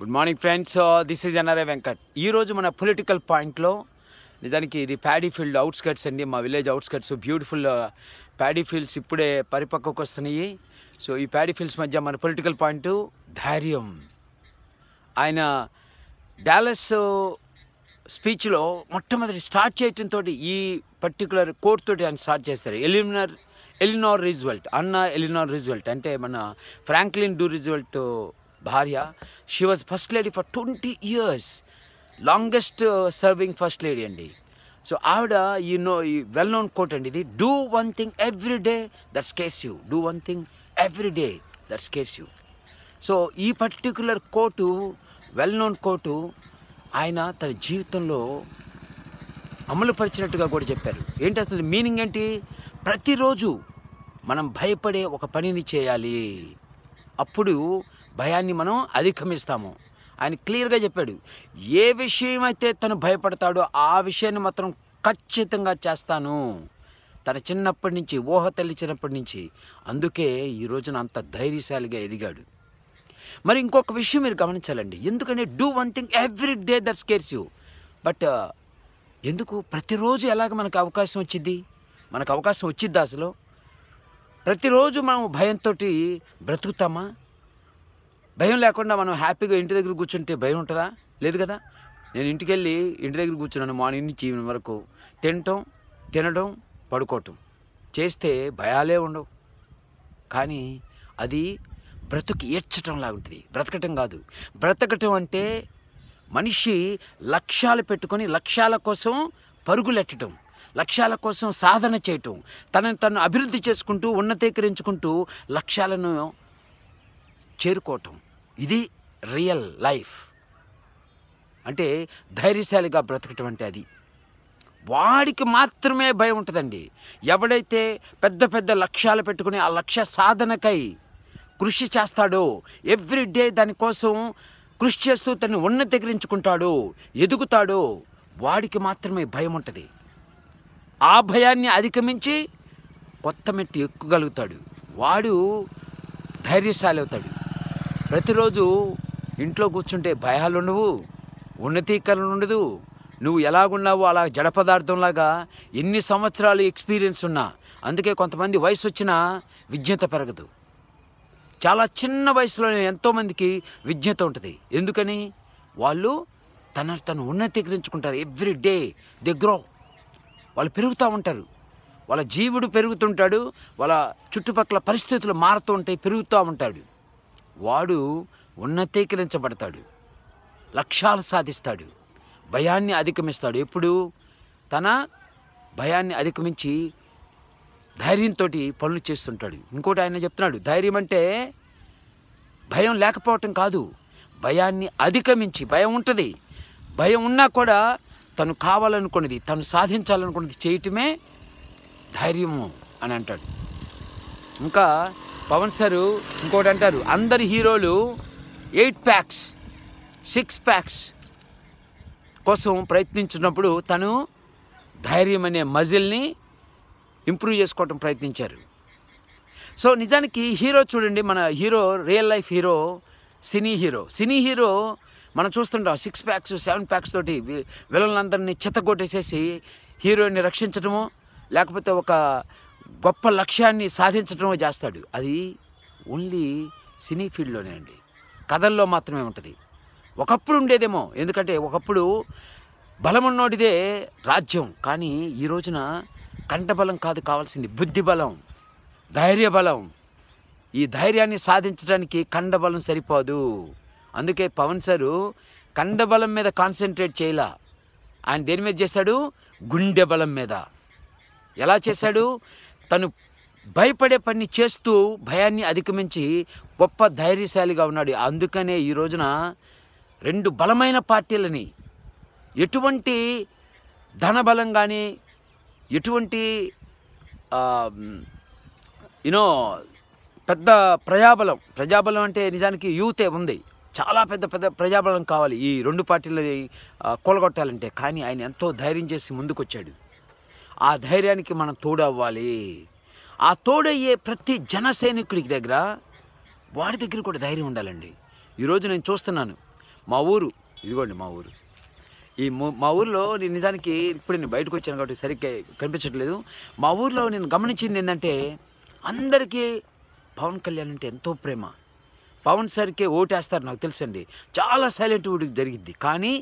good morning friends this is NRA Venkat ఈరోజు మన political పాయింట్లో నిజానికి ఇది ప్యాడీ ఫీల్డ్ అవుట్స్కట్స్ అండి మా village outskirts beautiful paddy fields ఇప్పుడే పరిపక్వకు వస్తున్నాయి సో ఈ ప్యాడీ ఫీల్డ్స్ మధ్య మన పొలిటికల్ పాయింట్ ధైర్యం ఆయన డాలస్ స్పీచ్లో uh, మొట్టమొదటి స్టార్ట్ చేయటంతో ఈ పర్టికులర్ కోర్ట్ తోటి ఆయన స్టార్ట్ చేస్తారు ఎలిమినర్ ఎలినార్ రిజల్ట్ అన్న ఎలినార్ రిజల్ట్ అంటే మన ఫ్రాంక్లిన్ డూ రిజల్ట్ భార్య she was first lady for twenty years longest serving first lady అండి సో ఆవిడ ఈ నో ఈ వెల్ నోన్ కోట్ అండి ఇది do one thing every day that scares you do one thing every day that scares you so ఈ particular coat well known quote ఆయన తన జీవితంలో అమలుపరిచినట్టుగా కూడా చెప్పారు ఏంటి అసలు మీనింగ్ ఏంటి ప్రతిరోజు మనం భయపడే ఒక పనిని చేయాలి అప్పుడు భయాన్ని మనం అధిగమిస్తాము ఆయన క్లియర్గా చెప్పాడు ఏ విషయమైతే తను భయపడతాడో ఆ విషయాన్ని మాత్రం ఖచ్చితంగా చేస్తాను తన చిన్నప్పటి నుంచి ఊహ తెలిచినప్పటి నుంచి అందుకే ఈ రోజున అంత ధైర్యశాలిగా ఎదిగాడు మరి ఇంకొక విషయం మీరు గమనించాలండి ఎందుకంటే do one thing every day that scares you but ఎందుకు ప్రతిరోజు ఎలాగ మనకు అవకాశం వచ్చింది మనకు అవకాశం వచ్చిద్ది అసలు ప్రతిరోజు మనం భయంతో బ్రతుకుతామా భయం లేకుండా మనం హ్యాపీగా ఇంటి దగ్గర కూర్చుంటే భయం ఉంటుందా లేదు కదా నేను ఇంటికి వెళ్ళి ఇంటి దగ్గర కూర్చున్నాను మార్నింగ్ నుంచి ఈవినింగ్ వరకు తినటం తినడం పడుకోవటం చేస్తే భయాలే ఉండవు కానీ అది బ్రతుకు ఏడ్చటం లాగుంటుంది బ్రతకటం కాదు బ్రతకటం అంటే మనిషి లక్ష్యాలు పెట్టుకొని లక్ష్యాల కోసం పరుగులెట్టడం లక్ష్యాల కోసం సాధన చేయటం తనను తను అభివృద్ధి చేసుకుంటూ ఉన్నతీకరించుకుంటూ లక్ష్యాలను చేరుకోవటం ఇది రియల్ లైఫ్ అంటే ధైర్యశాలిగా బ్రతకటం అంటే అది వాడికి మాత్రమే భయం ఉంటుందండి ఎవడైతే పెద్ద పెద్ద లక్ష్యాలు పెట్టుకుని ఆ లక్ష్య సాధనకై కృషి చేస్తాడో ఎవ్రీడే దానికోసం కృషి చేస్తూ తను ఉన్నతీకరించుకుంటాడో ఎదుగుతాడో వాడికి మాత్రమే భయం ఉంటుంది ఆ భయాన్ని అధిగమించి కొత్త మెట్టు ఎక్కుగలుగుతాడు వాడు ధైర్యశాలి అవుతాడు ప్రతిరోజు ఇంట్లో కూర్చుంటే భయాలు ఉండవు ఉన్నతీకరణ ఉండదు నువ్వు ఎలాగున్నావో అలా జడ పదార్థంలాగా ఎన్ని సంవత్సరాలు ఎక్స్పీరియన్స్ ఉన్నా అందుకే కొంతమంది వయసు వచ్చినా విజ్ఞత పెరగదు చాలా చిన్న వయసులోనే ఎంతోమందికి విజ్ఞత ఉంటుంది ఎందుకని వాళ్ళు తన తను ఉన్నతీకరించుకుంటారు ఎవ్రీ డే దే గ్రో వాళ్ళు పెరుగుతూ ఉంటారు వాళ్ళ జీవుడు పెరుగుతుంటాడు వాళ్ళ చుట్టుపక్కల పరిస్థితులు మారుతూ ఉంటాయి పెరుగుతూ ఉంటాడు వాడు ఉన్నతీకరించబడతాడు లక్ష్యాలు సాధిస్తాడు భయాన్ని అధిగమిస్తాడు ఎప్పుడు తన భయాన్ని అధిగమించి ధైర్యంతో పనులు చేస్తుంటాడు ఇంకోటి ఆయన చెప్తున్నాడు ధైర్యం అంటే భయం లేకపోవటం కాదు భయాన్ని అధిగమించి భయం ఉంటుంది భయం ఉన్నా కూడా తను కావాలనుకున్నది తను సాధించాలనుకున్నది చేయటమే ధైర్యము అని అంటాడు ఇంకా పవన్ సారు ఇంకోటి అంటారు అందరి హీరోలు ఎయిట్ ప్యాక్స్ సిక్స్ ప్యాక్స్ కోసం ప్రయత్నించినప్పుడు తను ధైర్యం అనే మజిల్ని ఇంప్రూవ్ చేసుకోవటం ప్రయత్నించారు సో నిజానికి హీరో చూడండి మన hero real life hero cine hero cine hero మనం చూస్తుంటాం సిక్స్ ప్యాక్స్ సెవెన్ ప్యాక్స్ తోటి విలన్లందరినీ చెత్తగొట్టేసేసి హీరోయిన్ని రక్షించడము లేకపోతే ఒక గొప్ప లక్ష్యాన్ని సాధించడమో చేస్తాడు అది ఓన్లీ సినీ ఫీల్డ్లోనే అండి కథల్లో మాత్రమే ఉంటుంది ఒకప్పుడు ఉండేదేమో ఎందుకంటే ఒకప్పుడు ఉన్నోడిదే రాజ్యం కానీ ఈ రోజున కంఠబలం కాదు కావాల్సింది బుద్ధి బలం ధైర్య బలం ఈ ధైర్యాన్ని సాధించడానికి కండబలం సరిపోదు అందుకే పవన్ సారు కండబలం మీద కాన్సన్ట్రేట్ చేయలా ఆయన దేని మీద చేశాడు గుండె బలం మీద ఎలా చేశాడు తను భయపడే పని చేస్తూ భయాన్ని అధిగమించి గొప్ప ధైర్యశాలిగా ఉన్నాడు అందుకనే ఈ రోజున రెండు బలమైన పార్టీలని ఎటువంటి ధనబలం కానీ ఎటువంటి యూనో పెద్ద ప్రజాబలం ప్రజాబలం అంటే నిజానికి యూతే ఉంది చాలా పెద్ద పెద్ద ప్రజాబలం కావాలి ఈ రెండు పార్టీలు కూలగొట్టాలంటే కానీ ఆయన ఎంతో ధైర్యం చేసి ముందుకొచ్చాడు ఆ ధైర్యానికి మనం తోడవ్వాలి ఆ తోడయ్యే ప్రతి జన సైనికుడికి దగ్గర వాడి దగ్గర కూడా ధైర్యం ఉండాలండి ఈరోజు నేను చూస్తున్నాను మా ఊరు ఇదిగోండి మా ఊరు ఈ మా ఊర్లో నేను నిజానికి ఇప్పుడు నేను బయటకు వచ్చాను కాబట్టి సరిగ్గా కనిపించట్లేదు మా ఊర్లో నేను గమనించింది ఏంటంటే అందరికీ పవన్ కళ్యాణ్ అంటే ఎంతో ప్రేమ పవన్ సార్కే ఓటేస్తారు నాకు తెలుసండి చాలా సైలెంట్ ఊడికి జరిగింది కానీ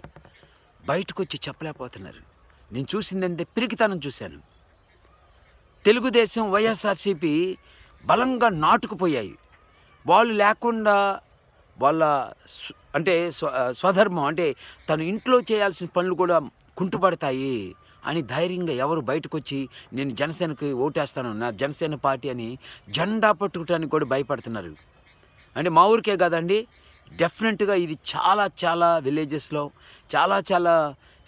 బయటకు వచ్చి చెప్పలేకపోతున్నారు నేను చూసిందంటే పిరికితనం చూశాను తెలుగుదేశం వైఎస్ఆర్సీపీ బలంగా నాటుకుపోయాయి వాళ్ళు లేకుండా వాళ్ళ అంటే స్వధర్మం అంటే తను ఇంట్లో చేయాల్సిన పనులు కూడా కుంటుపడతాయి అని ధైర్యంగా ఎవరు బయటకు వచ్చి నేను జనసేనకి ఓటేస్తాను నా జనసేన పార్టీ అని జెండా పట్టుకోవటానికి కూడా భయపడుతున్నారు అంటే మా ఊరికే కాదండి డెఫినెట్గా ఇది చాలా చాలా విలేజెస్లో చాలా చాలా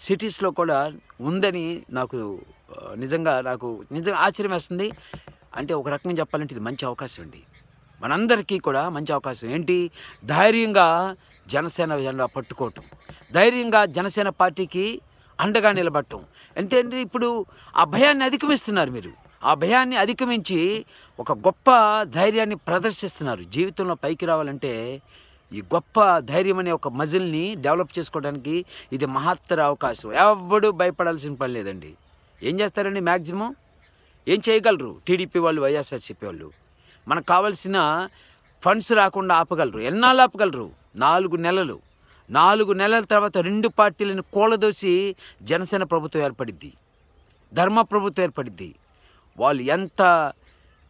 సిటీస్లో కూడా ఉందని నాకు నిజంగా నాకు నిజంగా ఆశ్చర్యం వేస్తుంది అంటే ఒక రకంగా చెప్పాలంటే ఇది మంచి అవకాశం అండి మనందరికీ కూడా మంచి అవకాశం ఏంటి ధైర్యంగా జనసేన జెండా పట్టుకోవటం ధైర్యంగా జనసేన పార్టీకి అండగా నిలబడటం అంటే ఇప్పుడు ఆ భయాన్ని అధిగమిస్తున్నారు మీరు ఆ భయాన్ని అధిగమించి ఒక గొప్ప ధైర్యాన్ని ప్రదర్శిస్తున్నారు జీవితంలో పైకి రావాలంటే ఈ గొప్ప ధైర్యం అనే ఒక మజిల్ని డెవలప్ చేసుకోవడానికి ఇది మహత్తర అవకాశం ఎవడు భయపడాల్సిన పని లేదండి ఏం చేస్తారండి మ్యాక్సిమం ఏం చేయగలరు టీడీపీ వాళ్ళు వైఎస్ఆర్సీపీ వాళ్ళు మనకు కావాల్సిన ఫండ్స్ రాకుండా ఆపగలరు ఎన్నాళ్ళు ఆపగలరు నాలుగు నెలలు నాలుగు నెలల తర్వాత రెండు పార్టీలను కూలదోసి జనసేన ప్రభుత్వం ఏర్పడిద్ది ధర్మ ప్రభుత్వం ఏర్పడిద్ది వాళ్ళు ఎంత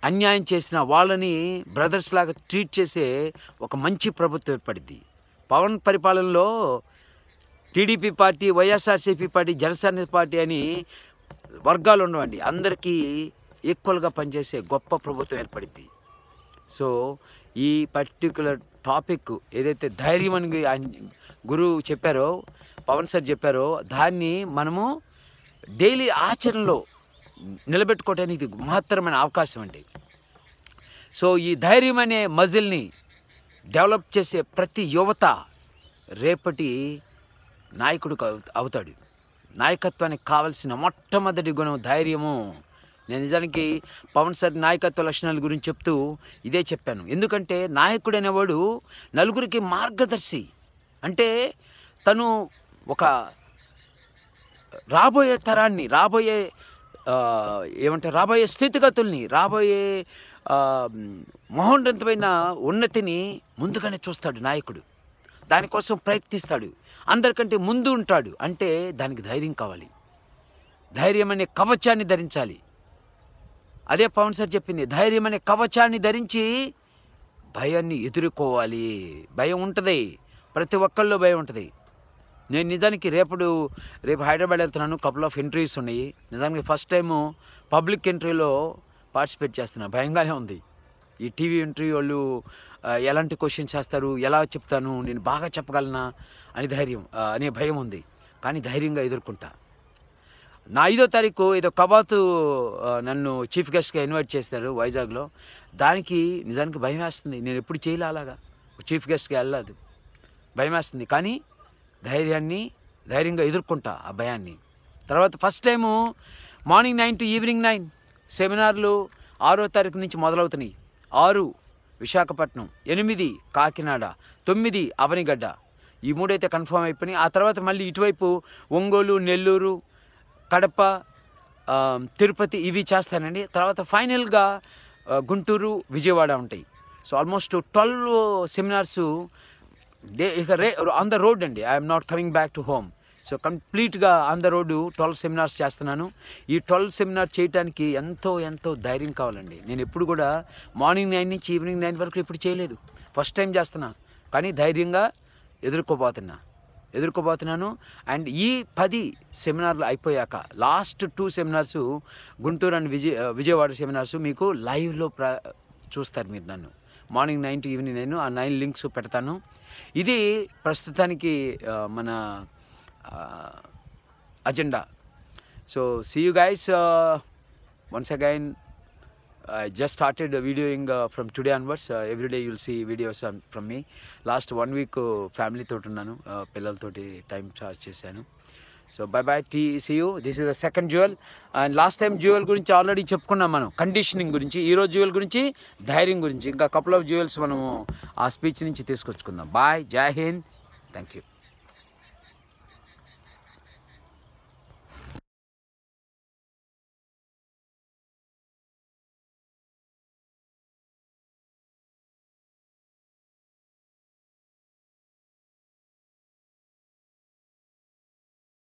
అన్యాయం చేసిన వాళ్ళని బ్రదర్స్ లాగా ట్రీట్ చేసే ఒక మంచి ప్రభుత్వం ఏర్పడింది పవన్ పరిపాలనలో TDP party YSRCP party Janasena party అని వర్గాలు ఉండవండి అందరికీ ఈక్వల్గా పనిచేసే గొప్ప ప్రభుత్వం ఏర్పడింది సో ఈ పర్టికులర్ టాపిక్ ఏదైతే ధైర్యం అని గురువు చెప్పారో పవన్ సార్ చెప్పారో దాన్ని మనము డైలీ ఆచరణలో నిలబెట్టుకోవటానికి మహత్తరమైన అవకాశం అండి సో ఈ ధైర్యం అనే మజిల్ని డెవలప్ చేసే ప్రతి యువత రేపటి నాయకుడు అవుతాడు నాయకత్వానికి కావలసిన మొట్టమొదటి గుణం ధైర్యము నేను నిజానికి పవన్ సార్ నాయకత్వ లక్షణాల గురించి చెప్తూ ఇదే చెప్పాను ఎందుకంటే నాయకుడు అనేవాడు నలుగురికి మార్గదర్శి అంటే తను ఒక రాబోయే తరాన్ని రాబోయే ఏమంటే రాబోయే స్థితిగతుల్ని రాబోయే మహోన్నతమైన ఉన్నతిని ముందుగానే చూస్తాడు నాయకుడు దానికోసం ప్రయత్నిస్తాడు అందరికంటే ముందు ఉంటాడు అంటే దానికి ధైర్యం కావాలి ధైర్యం అనే కవచాన్ని ధరించాలి అదే పవన్ సార్ చెప్పింది ధైర్యం అనే కవచాన్ని ధరించి భయాన్ని ఎదుర్కోవాలి భయం ఉంటుంది ప్రతి ఒక్కళ్ళు భయం ఉంటుంది నేను నిజానికి రేపుడు రేపు హైదరాబాద్ వెళ్తున్నాను కపుల్ ఆఫ్ ఎంట్రీస్ ఉన్నాయి నిజానికి ఫస్ట్ టైము పబ్లిక్ ఎంట్రీలో పార్టిసిపేట్ చేస్తున్నాను భయంగానే ఉంది ఈ టీవీ ఎంట్రీ వాళ్ళు ఎలాంటి క్వశ్చన్స్ చేస్తారు ఎలా చెప్తాను నేను బాగా చెప్పగలనా అని ధైర్యం అనే భయం ఉంది కానీ ధైర్యంగా ఎదుర్కొంటా నా ఐదో తారీఖు ఏదో కబాతు నన్ను చీఫ్ గెస్ట్గా ఇన్వైట్ చేస్తారు వైజాగ్లో దానికి నిజానికి భయం వేస్తుంది నేను ఎప్పుడు చేయాలి అలాగా చీఫ్ గెస్ట్గా వెళ్ళదు భయం వేస్తుంది కానీ ధైర్యాన్ని ధైర్యంగా ఎదుర్కొంటా ఆ భయాన్ని తర్వాత first time morning nine to evening nine సెమినార్లు ఆరో తారీఖు నుంచి మొదలవుతున్నాయి ఆరు విశాఖపట్నం ఎనిమిది కాకినాడ తొమ్మిది అవనిగడ్డ ఈ మూడైతే కన్ఫర్మ్ అయిపోయినాయి ఆ తర్వాత మళ్ళీ ఇటువైపు ఒంగోలు నెల్లూరు కడప తిరుపతి ఇవి చేస్తానండి తర్వాత ఫైనల్గా గుంటూరు విజయవాడ ఉంటాయి so almost twelve seminars day ఇక రే ఆన్ ద రోడ్ అండి I'm not coming back to home so కంప్లీట్గా on the road twelve seminars చేస్తున్నాను ఈ ట్వెల్వ్ సెమినార్ చేయడానికి ఎంతో ఎంతో ధైర్యం కావాలండి నేను ఎప్పుడు కూడా మార్నింగ్ నైన్ నుంచి ఈవినింగ్ నైన్ వరకు ఎప్పుడు చేయలేదు ఫస్ట్ టైం చేస్తున్నా కానీ ధైర్యంగా ఎదుర్కోబోతున్నా ఎదుర్కోబోతున్నాను అండ్ ఈ పది సెమినార్లు అయిపోయాక last two seminars Guntur and Vijaya Vijayawada seminars మీకు లైవ్లో ప్ర చూస్తారు మీరు నన్ను మార్నింగ్ నైన్ టు ఈవినింగ్ నేను ఆ నైన్ లింక్స్ పెడతాను ఇది ప్రస్తుతానికి మన agenda so see you guys once again I just started videoing from today onwards everyday you'll see videos from me last one week ఫ్యామిలీతో ఉన్నాను uh, పిల్లలతోటి టైం చార్జ్ చేశాను సో బై బై టీ see you this is the second jewel and last time jewel గురించి already చెప్పుకున్నాం మనం conditioning గురించి ఈరోజు జ్యువెల్ గురించి ధైర్యం గురించి ఇంకా కపుల్ ఆఫ్ జ్యువెల్స్ మనము ఆ స్పీచ్ నుంచి తీసుకొచ్చుకుందాం బాయ్ జై హింద్ థ్యాంక్ యూ